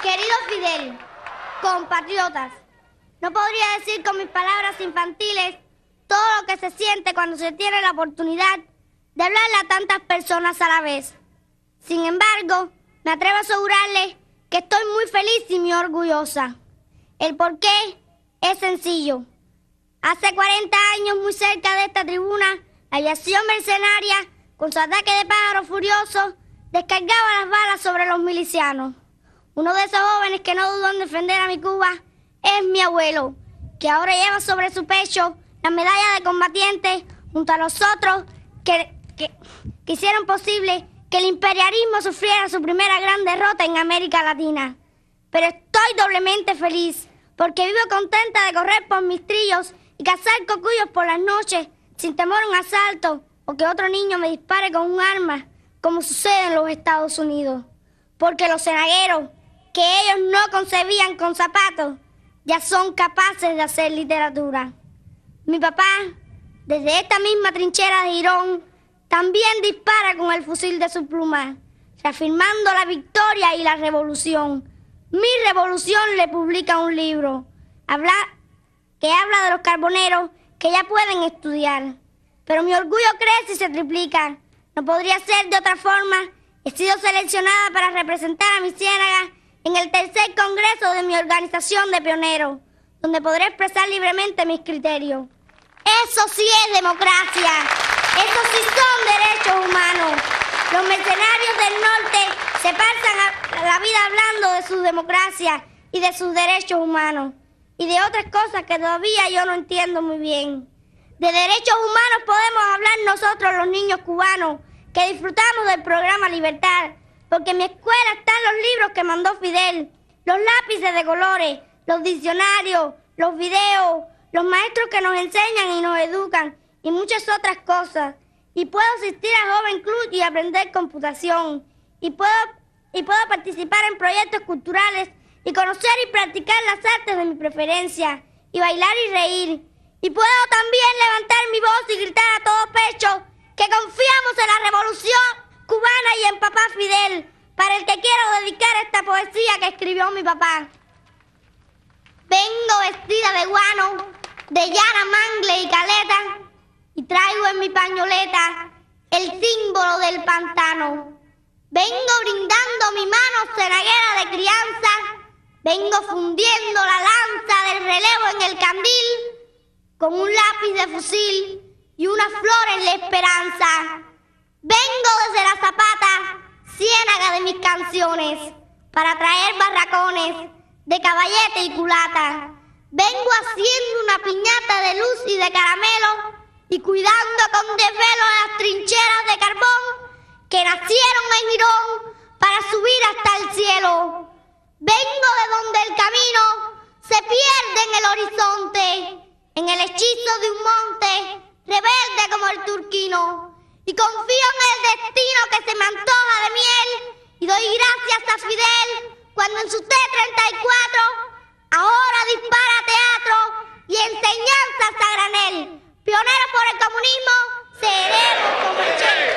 Querido Fidel, compatriotas, no podría decir con mis palabras infantiles todo lo que se siente cuando se tiene la oportunidad de hablarle a tantas personas a la vez. Sin embargo, me atrevo a asegurarles que estoy muy feliz y muy orgullosa. El porqué es sencillo. Hace 40 años, muy cerca de esta tribuna, la aviación mercenaria, con su ataque de pájaros furiosos, descargaba las balas sobre los milicianos. Uno de esos jóvenes que no dudó en defender a mi Cuba es mi abuelo, que ahora lleva sobre su pecho la medalla de combatiente junto a los otros que, hicieron posible que el imperialismo sufriera su primera gran derrota en América Latina. Pero estoy doblemente feliz porque vivo contenta de correr por mis trillos y cazar cocuyos por las noches sin temor a un asalto o que otro niño me dispare con un arma, como sucede en los Estados Unidos. Porque los cenagueros que ellos no concebían con zapatos, ya son capaces de hacer literatura. Mi papá, desde esta misma trinchera de Irón, también dispara con el fusil de su pluma, reafirmando la victoria y la revolución. Mi revolución le publica un libro habla, que habla de los carboneros que ya pueden estudiar. Pero mi orgullo crece y se triplica. No podría ser de otra forma. He sido seleccionada para representar a mi ciénaga en el tercer congreso de mi organización de pioneros, donde podré expresar libremente mis criterios. Eso sí es democracia, eso sí son derechos humanos. Los mercenarios del norte se pasan la vida hablando de su democracia y de sus derechos humanos y de otras cosas que todavía yo no entiendo muy bien. De derechos humanos podemos hablar nosotros los niños cubanos que disfrutamos del programa Libertad porque en mi escuela están los libros que mandó Fidel, los lápices de colores, los diccionarios, los videos, los maestros que nos enseñan y nos educan y muchas otras cosas. Y puedo asistir a Joven Club y aprender computación. Y puedo, y puedo participar en proyectos culturales y conocer y practicar las artes de mi preferencia. Y bailar y reír. Y puedo también levantar Fidel, para el que quiero dedicar esta poesía que escribió mi papá. Vengo vestida de guano, de llana, mangle y caleta, y traigo en mi pañoleta el símbolo del pantano. Vengo brindando mi mano cenaguera de crianza, vengo fundiendo la lanza del relevo en el candil, con un lápiz de fusil y una flor en la esperanza. Vengo desde la zapata mis canciones para traer barracones de caballete y culata. Vengo haciendo una piñata de luz y de caramelo y cuidando con desvelo las trincheras de carbón que nacieron en Girón para subir hasta el cielo. Vengo de donde el camino se pierde en el horizonte, en el hechizo de un monte rebelde como el turquino y confío en el destino en su T-34 ahora dispara teatro y enseñanza a granel. Pionero por el comunismo, seremos como el